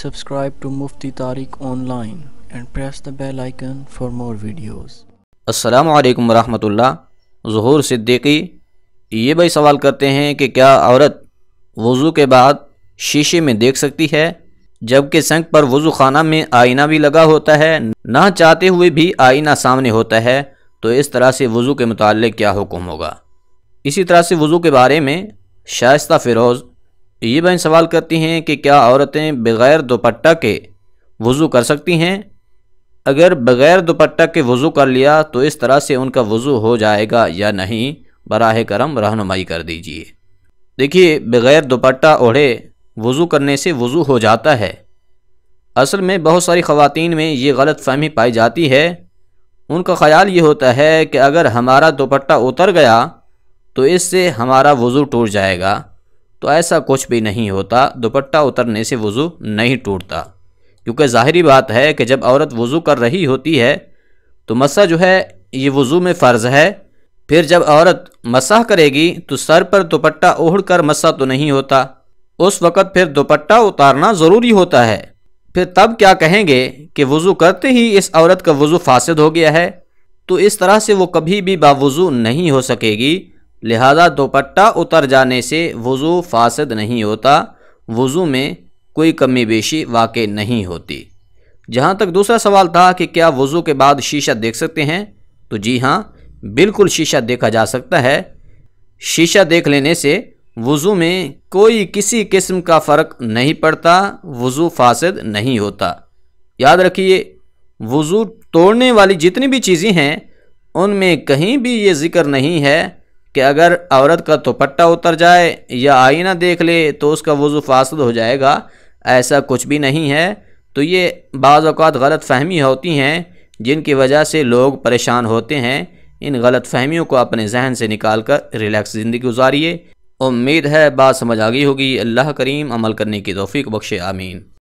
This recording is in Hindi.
subscribe to Mufti Tariq online and press the bell icon for more videos. असलकम वरहमतुल्ला ज़हूर सिद्दीकी ये भाई सवाल करते हैं कि क्या औरत वज़ू के बाद शीशे में देख सकती है जबकि संग पर वज़ू खाना में आईना भी लगा होता है ना चाहते हुए भी आईना सामने होता है तो इस तरह से वज़ू के मुतल क्या हुक्म होगा इसी तरह से वज़ू के बारे में शाइस्ता फ़िरोज़ ये बहन सवाल करती हैं कि क्या औरतें बग़ैर दोपट्टा के वज़ू कर सकती हैं अगर बग़ैर दोपट्टा के वज़ू कर लिया तो इस तरह से उनका वज़ू हो जाएगा या नहीं बराह करम रहनुमाई कर दीजिए देखिए बग़ैर दोपट्टा ओढ़े वज़ू करने से वज़ू हो जाता है असल में बहुत सारी ख़वातीन में ये गलत फहमी पाई जाती है उनका ख्याल ये होता है कि अगर हमारा दोपट्टा उतर गया तो इससे हमारा वज़ू टूट जाएगा तो ऐसा कुछ भी नहीं होता दुपट्टा उतरने से वज़ू नहीं टूटता क्योंकि ज़ाहरी बात है कि जब औरत वज़ू कर रही होती है तो मसा जो है ये वज़ू में फ़र्ज़ है फिर जब औरत मसाह करेगी तो सर पर दुपट्टा ओढ़ कर मसा तो नहीं होता उस वक़्त फिर दुपट्टा उतारना ज़रूरी होता है फिर तब क्या कहेंगे कि वज़ू करते ही इस औरत का वज़ू फासद हो गया है तो इस तरह से वो कभी भी बावज़ू नहीं हो सकेगी लिहाजा दोपट्टा उतर जाने से वज़ू फासद नहीं होता वज़ू में कोई कमी बेशी वाक़ नहीं होती जहाँ तक दूसरा सवाल था कि क्या वज़ू के बाद शीशा देख सकते हैं तो जी हाँ बिल्कुल शीशा देखा जा सकता है शीशा देख लेने से वज़ू में कोई किसी किस्म का फ़र्क नहीं पड़ता वज़ू फासद नहीं होता याद रखिए वज़ू तोड़ने वाली जितनी भी चीज़ें हैं उनमें कहीं भी ये ज़िक्र नहीं है कि अगर औरत का दुपट्टा उतर जाए या आईना देख ले तो उसका वज़ू फासद हो जाएगा ऐसा कुछ भी नहीं है तो ये बाज़ात गलत फहमी होती हैं जिनकी वजह से लोग परेशान होते हैं इन गलत फहमियों को अपने जहन से निकाल कर रिलैक्स ज़िंदगी गुजारिए उम्मीद है बात समझ आ गई होगी अल्लाह करीम अमल करने की तोफ़ी बख्शे आमीन